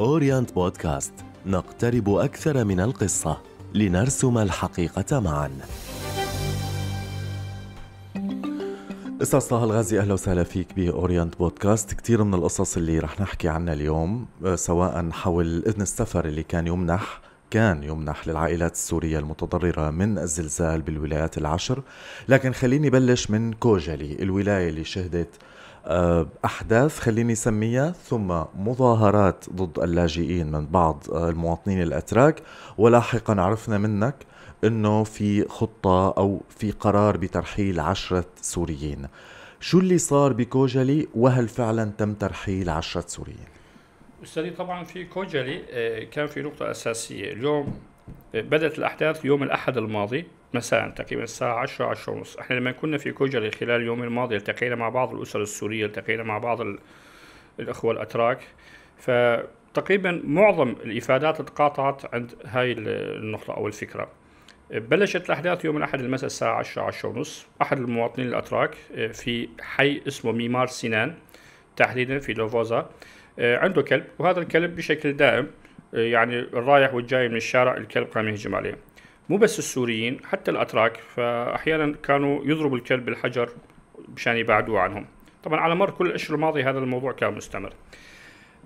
أورينت بودكاست نقترب أكثر من القصة لنرسم الحقيقة معا استاذ صلاح الغازي أهلا وسهلا فيك بأورينت بودكاست كثير من القصص اللي رح نحكي عنها اليوم آه، سواء حول إذن السفر اللي كان يمنح كان يمنح للعائلات السورية المتضررة من الزلزال بالولايات العشر لكن خليني بلش من كوجلي الولاية اللي شهدت آه، أحداث خليني سميها ثم مظاهرات ضد اللاجئين من بعض آه، المواطنين الأتراك ولاحقا عرفنا منك أنه في خطة أو في قرار بترحيل عشرة سوريين شو اللي صار بكوجلي وهل فعلا تم ترحيل عشرة سوريين؟ أستاذي طبعا في كوجلي آه، كان في نقطة أساسية اليوم بدأت الأحداث يوم الأحد الماضي مساء تقريبا الساعة 10 10 ونص احنا لما كنا في كوجري خلال اليوم الماضي التقينا مع بعض الأسر السورية التقينا مع بعض الأخوة الأتراك فتقريبا معظم الإفادات تقاطعت عند هاي النقطة أو الفكرة بلشت الأحداث يوم الأحد المساء الساعة 10 10 ونص أحد المواطنين الأتراك آه، في حي اسمه ميمار سنان تحديدا في لوفوزا آه، عنده كلب وهذا الكلب بشكل دائم آه، يعني الرايح والجاي من الشارع الكلب قام يهجم عليه مو بس السوريين حتى الاتراك فاحيانا كانوا يضربوا الكلب بالحجر مشان يبعدوه عنهم طبعا على مر كل الاشهر الماضيه هذا الموضوع كان مستمر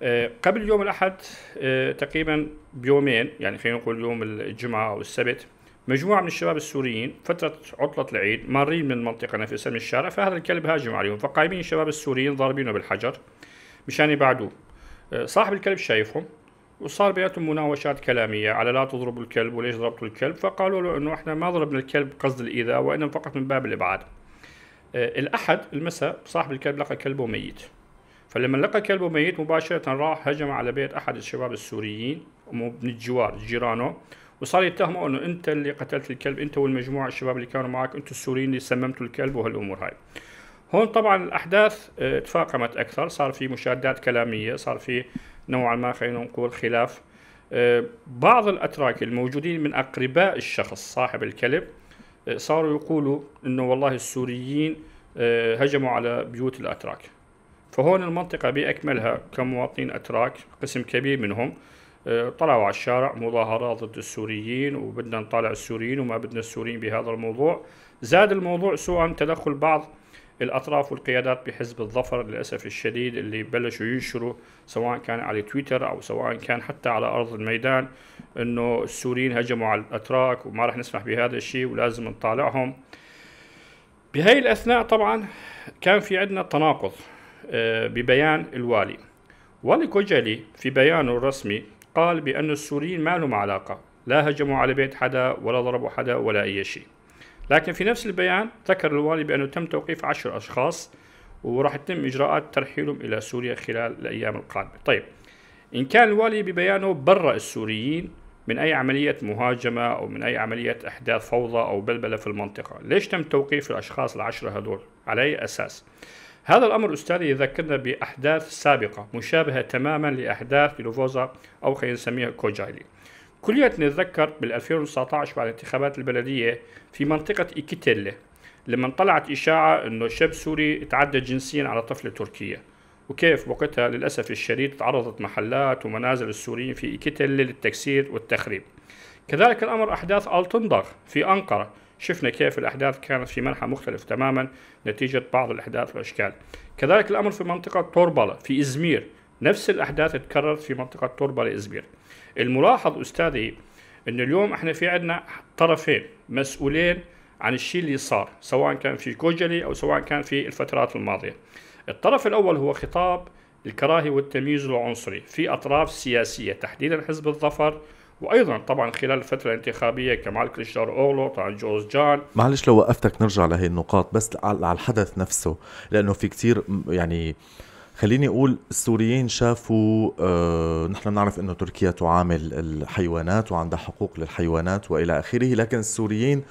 آه، قبل يوم الاحد آه، تقريبا بيومين يعني خلينا نقول يوم الجمعه او السبت مجموعه من الشباب السوريين فتره عطله العيد مارين من المنطقه نفسها من الشارع فهذا الكلب هاجم عليهم فقايمين الشباب السوريين ضاربينه بالحجر مشان يبعدوه آه، صاحب الكلب شايفهم وصار بيناتهم مناوشات كلاميه على لا تضرب الكلب وليش ضربتوا الكلب فقالوا له انه احنا ما ضربنا الكلب قصد الايذاء وانما فقط من باب الابعاد آه، الاحد المساء صاحب الكلب لقى كلبه ميت فلما لقى كلبه ميت مباشرة راح هجم على بيت أحد الشباب السوريين من الجوار جيرانه وصار يتهمه انه انت اللي قتلت الكلب انت والمجموعه الشباب اللي كانوا معك انتم السوريين اللي سممتوا الكلب وهالامور هاي هون طبعا الاحداث آه، تفاقمت اكثر صار في مشادات كلاميه صار في نوعا ما خلينا نقول خلاف آه، بعض الاتراك الموجودين من اقرباء الشخص صاحب الكلب آه، صاروا يقولوا انه والله السوريين آه، هجموا على بيوت الاتراك فهون المنطقه باكملها كمواطنين اتراك قسم كبير منهم طلعوا على الشارع مظاهرات ضد السوريين وبدنا نطالع السوريين وما بدنا السوريين بهذا الموضوع زاد الموضوع سوءا تدخل بعض الأطراف والقيادات بحزب الظفر للأسف الشديد اللي بلشوا ينشروا سواء كان على تويتر أو سواء كان حتى على أرض الميدان أنه السوريين هجموا على الأتراك وما رح نسمح بهذا الشيء ولازم نطالعهم بهي الأثناء طبعا كان في عندنا تناقض آه، ببيان الوالي والي كوجلي في بيانه الرسمي قال بأن السوريين ما لهم علاقة لا هجموا على بيت حدا ولا ضربوا حدا ولا أي شيء لكن في نفس البيان ذكر الوالي بأنه تم توقيف عشر أشخاص وراح تتم إجراءات ترحيلهم إلى سوريا خلال الأيام القادمة طيب إن كان الوالي ببيانه برأ السوريين من أي عملية مهاجمة أو من أي عملية إحداث فوضى أو بلبلة في المنطقة ليش تم توقيف الأشخاص العشرة هذول على أي أساس هذا الأمر أستاذي يذكرنا بأحداث سابقة مشابهة تماما لأحداث لوفوزا أو خلينا نسميها كوجايلي كلياتنا نتذكر بال 2019 بعد انتخابات البلديه في منطقه ايكيتيلا لما طلعت اشاعه انه شاب سوري تعدى جنسيا على طفله تركيه وكيف وقتها للاسف الشديد تعرضت محلات ومنازل السوريين في ايكيتيلا للتكسير والتخريب كذلك الامر احداث التندغ في انقره شفنا كيف الاحداث كانت في منحى مختلف تماما نتيجه بعض الاحداث والاشكال كذلك الامر في منطقه توربالا في ازمير نفس الاحداث تكررت في منطقه توربالا ازمير الملاحظ أستاذي أن اليوم إحنا في عندنا طرفين مسؤولين عن الشيء اللي صار سواء كان في كوجلي أو سواء كان في الفترات الماضية الطرف الأول هو خطاب الكراهي والتمييز العنصري في أطراف سياسية تحديدا حزب الظفر وايضا طبعا خلال الفتره الانتخابيه كمال كليشار اوغلو طبعا جوز جان معلش لو وقفتك نرجع لهي النقاط بس على الحدث نفسه لانه في كثير يعني آه خليني اقول السوريين شافوا آه نحن بنعرف انه تركيا تعامل الحيوانات وعندها حقوق للحيوانات والى اخره لكن السوريين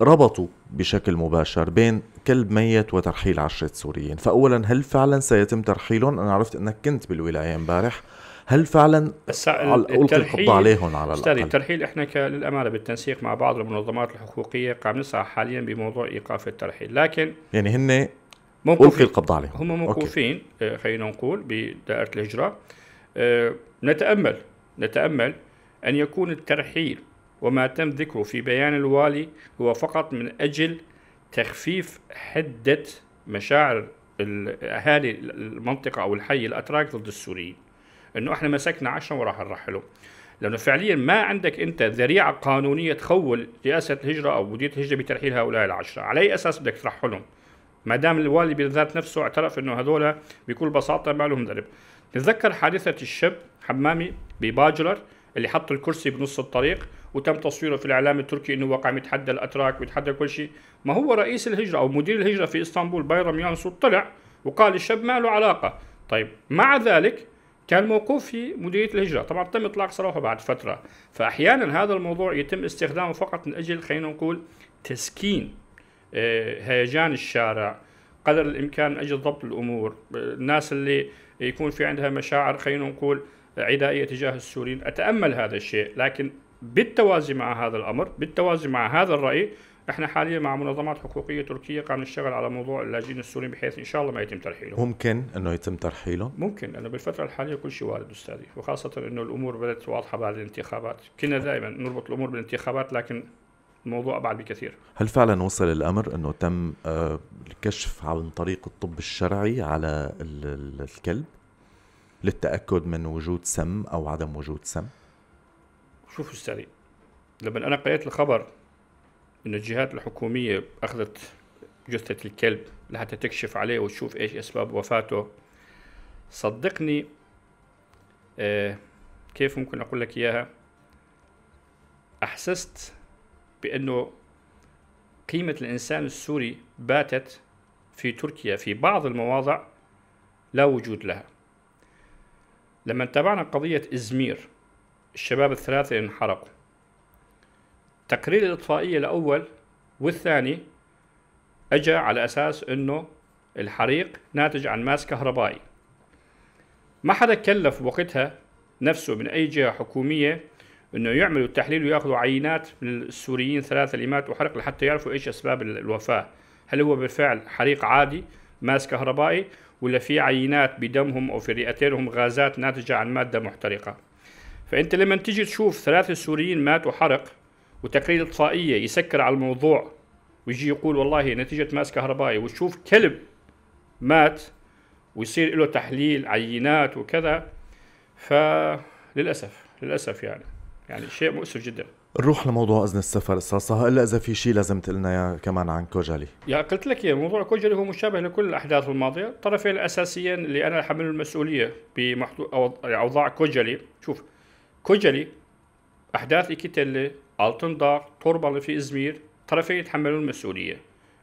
ربطوا بشكل مباشر بين كلب ميت وترحيل عشرة سوريين فأولا هل فعلا سيتم ترحيلهم أنا عرفت أنك كنت بالولاية امبارح هل فعلا ألقي القبض عليهم على الأقل الترحيل إحنا للأمانة بالتنسيق مع بعض المنظمات الحقوقية قام نسعى حاليا بموضوع إيقاف الترحيل لكن يعني هن ألقي القبض عليهم هم موقوفين آه، خلينا نقول بدائرة الهجرة آه، نتأمل نتأمل أن يكون الترحيل وما تم ذكره في بيان الوالي هو فقط من أجل تخفيف حدة مشاعر أهالي المنطقة أو الحي الأتراك ضد السوريين أنه إحنا مسكنا عشرة وراح نرحلهم لأنه فعليا ما عندك أنت ذريعة قانونية تخول رئاسة الهجرة أو مديرية الهجرة بترحيل هؤلاء العشرة على أي أساس بدك ترحلهم ما دام الوالي بالذات نفسه اعترف انه هذول بكل بساطه ما لهم ذنب نتذكر حادثه الشاب حمامي بباجلر اللي حط الكرسي بنص الطريق وتم تصويره في الاعلام التركي انه وقع يتحدى الاتراك ويتحدى كل شيء ما هو رئيس الهجره او مدير الهجره في اسطنبول بايرم يانسو طلع وقال الشاب ما له علاقه طيب مع ذلك كان موقوف في مديريه الهجره طبعا تم اطلاق سراحه بعد فتره فاحيانا هذا الموضوع يتم استخدامه فقط من اجل خلينا نقول تسكين آه، هيجان الشارع قدر الامكان من اجل ضبط الامور آه، الناس اللي يكون في عندها مشاعر خلينا نقول عدائيه تجاه السوريين اتامل هذا الشيء لكن بالتوازي مع هذا الامر بالتوازي مع هذا الراي احنا حاليا مع منظمات حقوقيه تركيه قاعد نشتغل على موضوع اللاجئين السوريين بحيث ان شاء الله ما يتم ترحيلهم ممكن انه يتم ترحيلهم ممكن انه بالفتره الحاليه كل شيء وارد استاذي وخاصه انه الامور بدات واضحه بعد الانتخابات كنا دائما نربط الامور بالانتخابات لكن الموضوع ابعد بكثير هل فعلا وصل الامر انه تم آه، الكشف عن طريق الطب الشرعي على الكلب للتاكد من وجود سم او عدم وجود سم شوف استاذي لما انا قريت الخبر انه الجهات الحكوميه اخذت جثه الكلب لحتى تكشف عليه وتشوف ايش اسباب وفاته صدقني آه كيف ممكن اقول لك اياها احسست بانه قيمه الانسان السوري باتت في تركيا في بعض المواضع لا وجود لها لما تابعنا قضية إزمير الشباب الثلاثة اللي انحرقوا تقرير الإطفائية الأول والثاني أجا على أساس أنه الحريق ناتج عن ماس كهربائي ما حدا كلف وقتها نفسه من أي جهة حكومية انه يعملوا التحليل وياخذوا عينات من السوريين ثلاثه اللي ماتوا حرق لحتى يعرفوا ايش اسباب الوفاه هل هو بالفعل حريق عادي ماس كهربائي ولا في عينات بدمهم او في رئتينهم غازات ناتجه عن ماده محترقه فانت لما تيجي تشوف ثلاثه سوريين ماتوا حرق وتقرير اطفائيه يسكر على الموضوع ويجي يقول والله نتيجه ماس كهربائي وتشوف كلب مات ويصير له تحليل عينات وكذا فللاسف للاسف يعني يعني شيء مؤسف جدا نروح لموضوع اذن السفر استاذ الا اذا في شيء لازم تقلنا اياه كمان عن كوجالي يا قلت لك يا موضوع كوجالي هو مشابه لكل الاحداث الماضيه الطرفين الاساسيين اللي انا حمل المسؤوليه اوضاع كوجالي شوف كوجالي احداث ايكيتيلي التن دار اللي في ازمير طرفين يتحملون المسؤوليه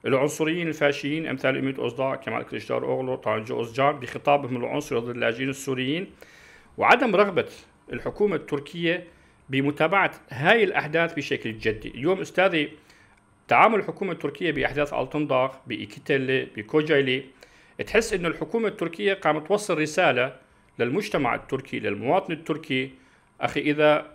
العنصريين الفاشيين امثال اميت اوزدا كمال كريشتار اوغلو طانجو اوزجار بخطابهم العنصري ضد اللاجئين السوريين وعدم رغبه الحكومه التركيه بمتابعه هاي الاحداث بشكل جدي، اليوم استاذي تعامل الحكومه التركيه باحداث ألتنضاخ بايكيتلي، بكوجايلي تحس انه الحكومه التركيه قامت توصل رساله للمجتمع التركي، للمواطن التركي اخي اذا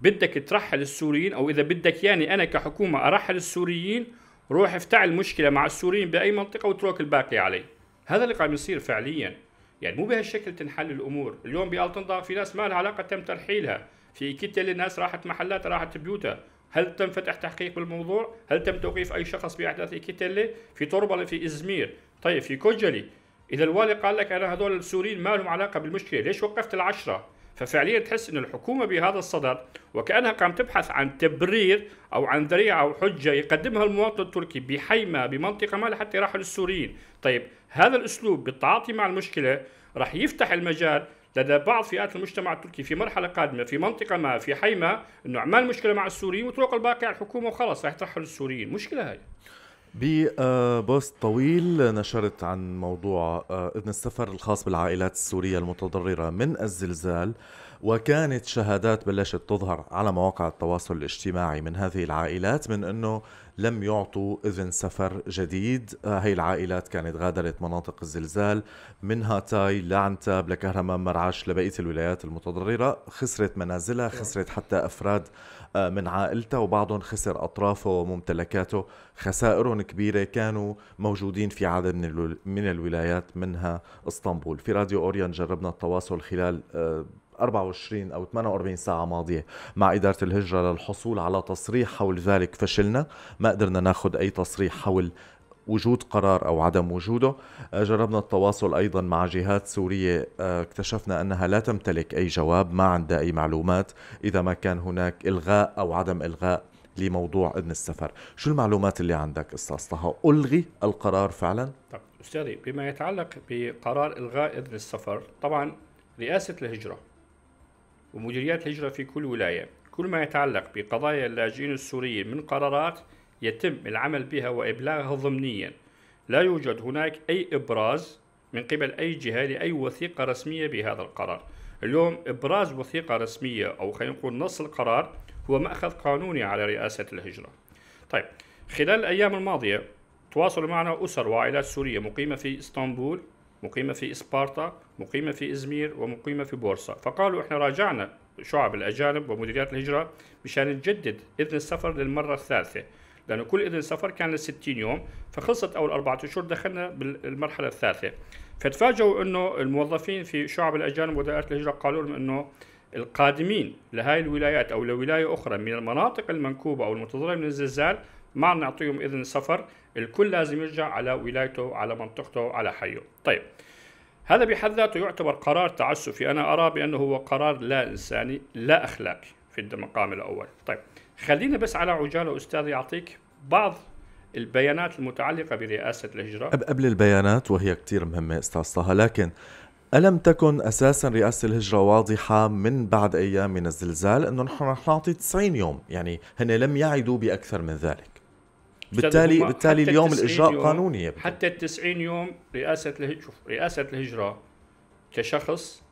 بدك ترحل السوريين او اذا بدك يعني انا كحكومه ارحل السوريين روح افتعل مشكله مع السوريين باي منطقه واترك الباقي علي هذا اللي قام يصير فعليا يعني مو بهالشكل تنحل الامور اليوم بألتنضاخ في ناس ما لها علاقه تم ترحيلها في كتل الناس راحت محلات راحت بيوتها هل تم فتح تحقيق بالموضوع هل تم توقيف أي شخص بأحداث كتلة في طربلة في إزمير طيب في كوجلي إذا الوالي قال لك أنا هذول السوريين ما لهم علاقة بالمشكلة ليش وقفت العشرة ففعليا تحس أن الحكومة بهذا الصدد وكأنها قام تبحث عن تبرير أو عن ذريعة أو حجة يقدمها المواطن التركي بحيمة بمنطقة ما لحتى يرحل السوريين طيب هذا الأسلوب بالتعاطي مع المشكلة راح يفتح المجال لدى بعض فئات المجتمع التركي في مرحلة قادمة في منطقة ما في حي ما أنه عمال مشكلة مع السوريين وتروق الباقي على الحكومة وخلاص راح ترحل السوريين مشكلة هاي ببوست آه، طويل نشرت عن موضوع آه، إذن السفر الخاص بالعائلات السورية المتضررة من الزلزال وكانت شهادات بلشت تظهر على مواقع التواصل الاجتماعي من هذه العائلات من انه لم يعطوا اذن سفر جديد آه، هي العائلات كانت غادرت مناطق الزلزال من هاتاي لعنتاب لكهرمان مرعش لبقيه الولايات المتضرره خسرت منازلها خسرت حتى افراد آه، من عائلته وبعضهم خسر أطرافه وممتلكاته خسائرهم كبيرة كانوا موجودين في عدد من الولايات منها اسطنبول في راديو أوريان جربنا التواصل خلال آه، 24 او 48 ساعه ماضيه مع اداره الهجره للحصول على تصريح حول ذلك فشلنا ما قدرنا ناخذ اي تصريح حول وجود قرار او عدم وجوده آه، جربنا التواصل ايضا مع جهات سوريه آه، اكتشفنا انها لا تمتلك اي جواب ما عندها اي معلومات اذا ما كان هناك الغاء او عدم الغاء لموضوع اذن السفر شو المعلومات اللي عندك استاذ طه الغي القرار فعلا طب استاذي بما يتعلق بقرار الغاء اذن السفر طبعا رئاسه الهجره ومديريات الهجرة في كل ولاية كل ما يتعلق بقضايا اللاجئين السوريين من قرارات يتم العمل بها وإبلاغها ضمنيا لا يوجد هناك أي إبراز من قبل أي جهة لأي وثيقة رسمية بهذا القرار اليوم إبراز وثيقة رسمية أو خلينا نقول نص القرار هو مأخذ قانوني على رئاسة الهجرة طيب خلال الأيام الماضية تواصلوا معنا أسر وعائلات سورية مقيمة في إسطنبول مقيمة في إسبارتا مقيمة في إزمير ومقيمة في بورصة فقالوا إحنا راجعنا شعب الأجانب ومديريات الهجرة مشان نجدد إذن السفر للمرة الثالثة لأنه كل إذن سفر كان ل 60 يوم فخلصت أول أربعة أشهر دخلنا بالمرحلة الثالثة فتفاجئوا أنه الموظفين في شعب الأجانب ودائرة الهجرة قالوا لهم أنه القادمين لهذه الولايات أو لولاية أخرى من المناطق المنكوبة أو المتضررة من الزلزال ما عم نعطيهم اذن سفر الكل لازم يرجع على ولايته على منطقته على حيه طيب هذا بحد ذاته يعتبر قرار تعسفي انا ارى بانه هو قرار لا انساني لا اخلاقي في المقام الاول طيب خلينا بس على عجاله استاذ يعطيك بعض البيانات المتعلقه برئاسه الهجره قبل البيانات وهي كثير مهمه استاذ طه لكن ألم تكن أساسا رئاسة الهجرة واضحة من بعد أيام من الزلزال أنه نحن رح نعطي 90 يوم يعني هن لم يعدوا بأكثر من ذلك بالتالي بالتالي اليوم الاجراء يوم قانوني يبدو. حتى ال 90 يوم رئاسه الهجرة شوف رئاسه الهجره كشخص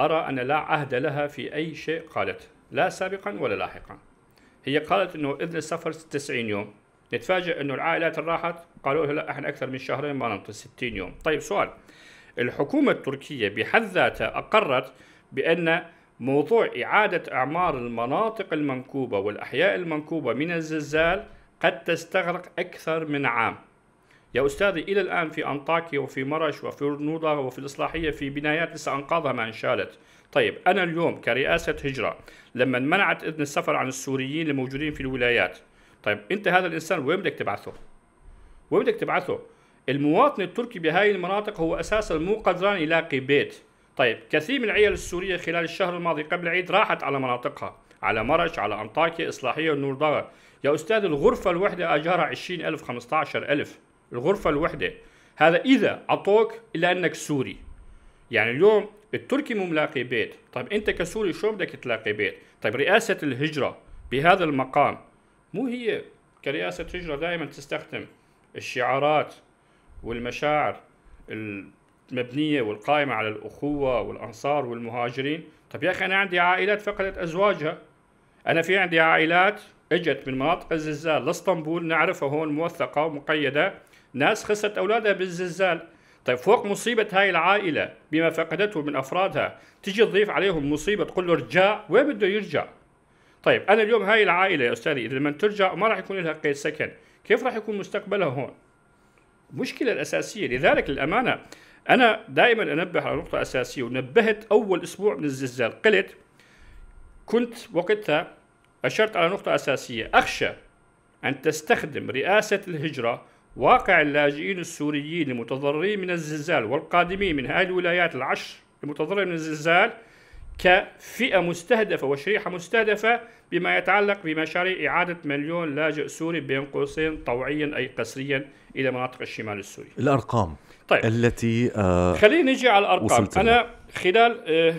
ارى ان لا عهد لها في اي شيء قالته لا سابقا ولا لاحقا هي قالت انه اذن السفر 90 يوم نتفاجئ انه العائلات اللي راحت قالوا لها لا احنا اكثر من شهرين ما ننطي 60 يوم طيب سؤال الحكومه التركيه بحد ذاتها اقرت بان موضوع اعاده اعمار المناطق المنكوبه والاحياء المنكوبه من الزلزال قد تستغرق أكثر من عام يا أستاذي إلى الآن في أنطاكيا وفي مرش وفي رنوضة وفي الإصلاحية في بنايات لسه أنقاضها ما انشالت طيب أنا اليوم كرئاسة هجرة لما منعت إذن السفر عن السوريين الموجودين في الولايات طيب أنت هذا الإنسان وين بدك تبعثه؟ وين بدك تبعثه؟ المواطن التركي بهاي المناطق هو أساسا مو قدران يلاقي بيت طيب كثير من العيال السورية خلال الشهر الماضي قبل العيد راحت على مناطقها على مرش على أنطاكيا إصلاحية ونوردغة يا أستاذ الغرفة الوحدة أجارها 20000 15000 الغرفة الوحدة هذا إذا أعطوك إلا أنك سوري يعني اليوم التركي مو ملاقي بيت طيب أنت كسوري شو بدك تلاقي بيت طيب رئاسة الهجرة بهذا المقام مو هي كرئاسة هجرة دائما تستخدم الشعارات والمشاعر المبنية والقائمة على الأخوة والأنصار والمهاجرين طيب يا أخي أنا عندي عائلات فقدت أزواجها أنا في عندي عائلات اجت من مناطق الزلزال لاسطنبول نعرفها هون موثقه ومقيده ناس خسرت اولادها بالزلزال طيب فوق مصيبة هاي العائلة بما فقدته من أفرادها تجي تضيف عليهم مصيبة تقول له ارجع وين بده يرجع طيب أنا اليوم هاي العائلة يا أستاذي إذا لما ترجع ما راح يكون لها قيد سكن كيف راح يكون مستقبلها هون مشكلة الأساسية لذلك للأمانة أنا دائما أنبه على نقطة أساسية ونبهت أول أسبوع من الزلزال قلت كنت وقتها أشرت على نقطة أساسية أخشى أن تستخدم رئاسة الهجرة واقع اللاجئين السوريين المتضررين من الزلزال والقادمين من هذه الولايات العشر المتضررين من الزلزال كفئة مستهدفة وشريحة مستهدفة بما يتعلق بمشاريع إعادة مليون لاجئ سوري بين قوسين طوعيا أي قسريا إلى مناطق الشمال السوري الأرقام طيب التي آه خلينا نجي على الأرقام أنا خلال آه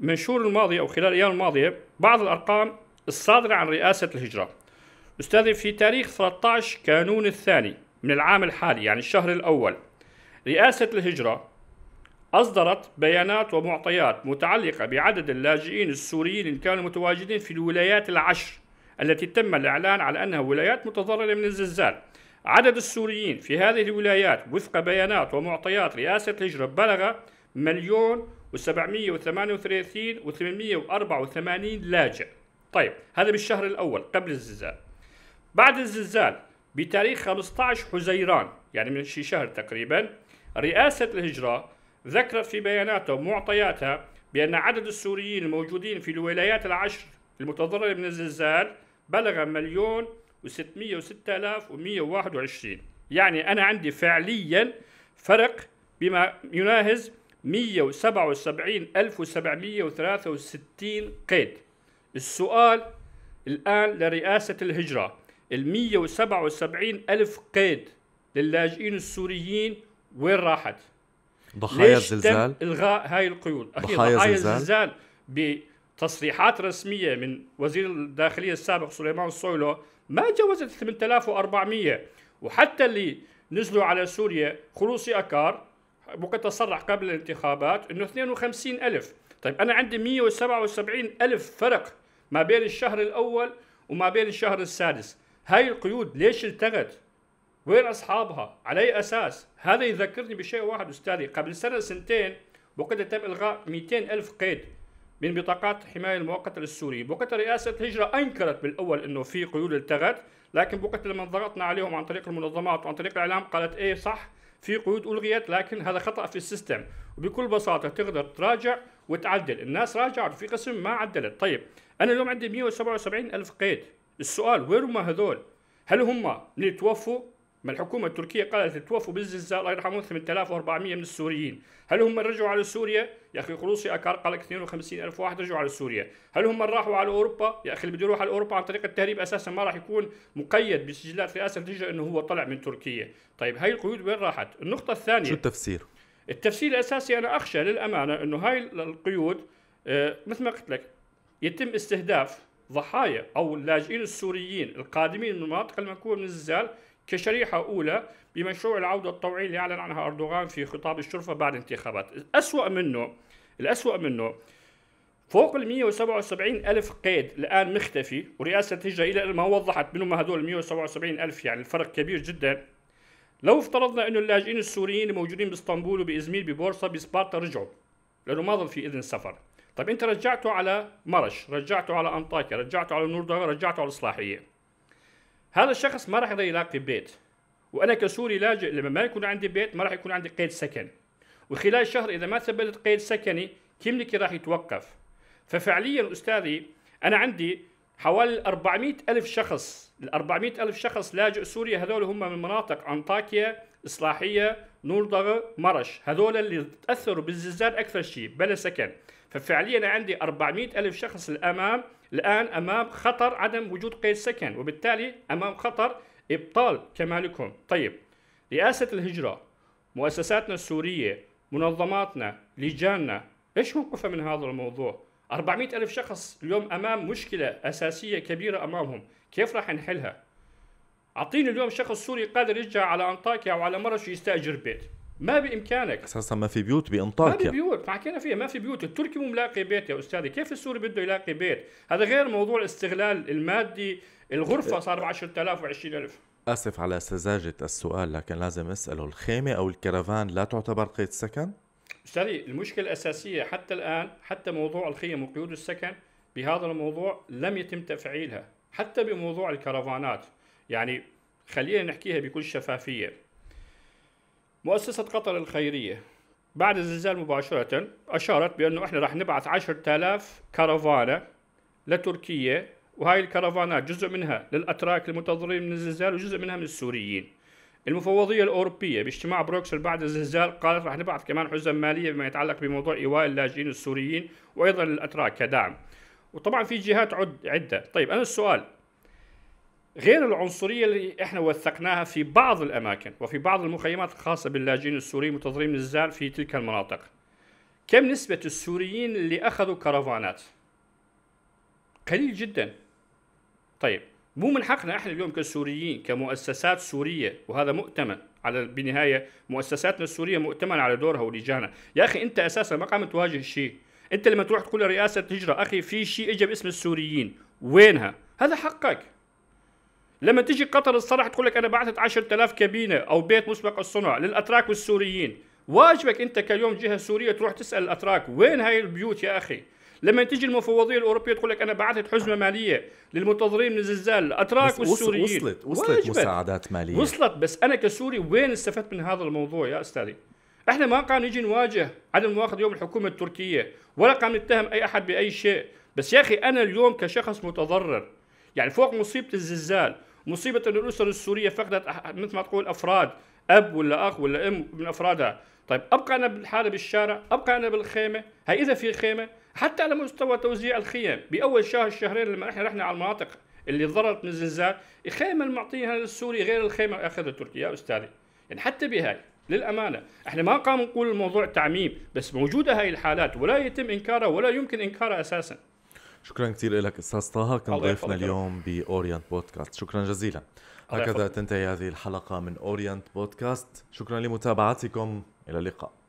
منشور الماضي أو خلال الأيام الماضية بعض الأرقام الصادرة عن رئاسة الهجرة أستاذي في تاريخ 13 كانون الثاني من العام الحالي يعني الشهر الأول رئاسة الهجرة أصدرت بيانات ومعطيات متعلقة بعدد اللاجئين السوريين اللي كانوا متواجدين في الولايات العشر التي تم الإعلان على أنها ولايات متضررة من الزلزال عدد السوريين في هذه الولايات وفق بيانات ومعطيات رئاسة الهجرة بلغ مليون و738 و884 لاجئ طيب هذا بالشهر الأول قبل الزلزال بعد الزلزال بتاريخ 15 حزيران يعني من شي شهر تقريبا رئاسة الهجرة ذكرت في بياناتها ومعطياتها بأن عدد السوريين الموجودين في الولايات العشر المتضررة من الزلزال بلغ مليون و606121 يعني أنا عندي فعليا فرق بما يناهز 177763 قيد السؤال الآن لرئاسة الهجرة ال وسبعين ألف قيد للاجئين السوريين وين راحت؟ ضحايا الزلزال تم إلغاء هاي القيود أخي ضحايا, ضحايا الزلزال بتصريحات رسمية من وزير الداخلية السابق سليمان صويلو ما جوزت 8400 وحتى اللي نزلوا على سوريا خلوصي أكار ممكن تصرح قبل الانتخابات انه 52 ألف طيب أنا عندي 177 ألف فرق ما بين الشهر الأول وما بين الشهر السادس هاي القيود ليش التغت وين أصحابها على أي أساس هذا يذكرني بشيء واحد أستاذي قبل سنة سنتين وقد تم إلغاء 200 ألف قيد من بطاقات الحماية المؤقتة للسوريين بوقت رئاسة الهجرة أنكرت بالأول أنه في قيود التغت لكن بوقت لما ضغطنا عليهم عن طريق المنظمات وعن طريق الإعلام قالت إيه صح في قيود الغيت لكن هذا خطا في السيستم وبكل بساطه تقدر تراجع وتعدل الناس راجعت وفي قسم ما عدلت طيب انا اليوم عندي 177 الف قيد السؤال وين هم هذول هل هم اللي توفوا ما الحكومة التركية قالت توفوا بالزلزال الله يرحمهم 8400 من السوريين، هل هم رجعوا على سوريا؟ يا أخي خلوصي أكار قال لك 52000 واحد رجعوا على سوريا، هل هم راحوا على أوروبا؟ يا أخي اللي بده يروح على أوروبا عن طريق التهريب أساسا ما راح يكون مقيد بسجلات رئاسة نتيجة أنه هو طلع من تركيا، طيب هاي القيود وين راحت؟ النقطة الثانية شو التفسير؟ التفسير الأساسي أنا أخشى للأمانة أنه هاي القيود آه، مثل ما قلت لك يتم استهداف ضحايا أو اللاجئين السوريين القادمين من المناطق المنكوبة من الزلزال كشريحة أولى بمشروع العودة الطوعي اللي أعلن عنها أردوغان في خطاب الشرفة بعد انتخابات الأسوأ منه الأسوأ منه فوق ال 177 ألف قيد الآن مختفي ورئاسة الهجرة إلى ما وضحت منهم هذول 177 ألف يعني الفرق كبير جدا لو افترضنا أنه اللاجئين السوريين الموجودين باسطنبول وبإزميل ببورصة بسبارتا رجعوا لأنه ما ظل في إذن سفر طيب أنت رجعته على مرش رجعته على أنطاكيا رجعته على نوردوغا رجعته على الإصلاحية هذا الشخص ما راح يقدر يلاقي بيت وانا كسوري لاجئ لما ما يكون عندي بيت ما راح يكون عندي قيد سكن وخلال شهر اذا ما ثبتت قيد سكني كملكي راح يتوقف ففعليا استاذي انا عندي حوالي 400 ألف شخص ال 400 ألف شخص لاجئ سوريا هذول هم من مناطق أنطاكيا إصلاحية نوردغ مرش هذول اللي تأثروا بالزلزال أكثر شيء بلا سكن ففعليا عندي 400 ألف شخص الأمام الآن أمام خطر عدم وجود قيد سكن وبالتالي أمام خطر إبطال كمالكم طيب رئاسة الهجرة مؤسساتنا السورية منظماتنا لجاننا إيش موقفها من هذا الموضوع 400 ألف شخص اليوم أمام مشكلة أساسية كبيرة أمامهم كيف راح نحلها أعطيني اليوم شخص سوري قادر يرجع على أنطاكيا أو على مرش يستأجر بيت ما بامكانك اساسا ما في بيوت بانطاكيا ما في بيوت حكينا فيها ما في بيوت التركي مو ملاقي بيت يا استاذي كيف السوري بده يلاقي بيت هذا غير موضوع الاستغلال المادي الغرفه صار ب 10000 و20000 اسف على سذاجه السؤال لكن لازم اساله الخيمه او الكرفان لا تعتبر قيد سكن استاذي المشكله الاساسيه حتى الان حتى موضوع الخيم وقيود السكن بهذا الموضوع لم يتم تفعيلها حتى بموضوع الكرفانات يعني خلينا نحكيها بكل شفافيه مؤسسة قطر الخيرية بعد الزلزال مباشرة أشارت بأنه إحنا رح نبعث 10000 كرفانة لتركيا وهاي الكرفانات جزء منها للأتراك المتضررين من الزلزال وجزء منها من السوريين المفوضية الأوروبية باجتماع بروكسل بعد الزلزال قالت رح نبعث كمان حزم مالية بما يتعلق بموضوع إيواء اللاجئين السوريين وأيضا للأتراك كدعم وطبعا في جهات عد عدة طيب أنا السؤال غير العنصريه اللي احنا وثقناها في بعض الاماكن وفي بعض المخيمات الخاصه باللاجئين السوريين المتضررين من الزلزال في تلك المناطق. كم نسبه السوريين اللي اخذوا كرفانات؟ قليل جدا. طيب مو من حقنا احنا اليوم كسوريين كمؤسسات سوريه وهذا مؤتمن على بالنهايه مؤسساتنا السوريه مؤتمن على دورها ولجانها، يا اخي انت اساسا ما قام تواجه شيء، انت لما تروح تقول لرئاسه الهجره اخي في شيء اجى باسم السوريين، وينها؟ هذا حقك. لما تيجي قطر الصراحه تقول لك انا بعثت 10000 كابينه او بيت مسبق الصنع للاتراك والسوريين واجبك انت كيوم جهه سوريه تروح تسال الاتراك وين هاي البيوت يا اخي لما تيجي المفوضيه الاوروبيه تقول لك انا بعثت حزمه ماليه للمتضررين من الزلزال الاتراك والسوريين وصلت وصلت واجبت. مساعدات ماليه وصلت بس انا كسوري وين استفدت من هذا الموضوع يا استاذي احنا ما قاعد نجي نواجه عدم مؤاخذه يوم الحكومه التركيه ولا قاعد نتهم اي احد باي شيء بس يا اخي انا اليوم كشخص متضرر يعني فوق مصيبه الزلزال مصيبه ان الاسر السوريه فقدت مثل ما تقول افراد اب ولا اخ ولا ام من افرادها طيب ابقى انا بالحاله بالشارع ابقى انا بالخيمه هي اذا في خيمه حتى على مستوى توزيع الخيم باول شهر شهرين لما احنا رحنا على المناطق اللي ضررت من الزلزال الخيمه اللي معطيها للسوري غير الخيمه اخذها تركيا يا استاذي يعني حتى بهاي للامانه احنا ما قام نقول الموضوع تعميم بس موجوده هاي الحالات ولا يتم انكارها ولا يمكن انكارها اساسا شكرا كثير لك استاذ طه كان ضيفنا اليوم باورينت بودكاست شكرا جزيلا هكذا تنتهي هذه الحلقه من اورينت بودكاست شكرا لمتابعتكم الى اللقاء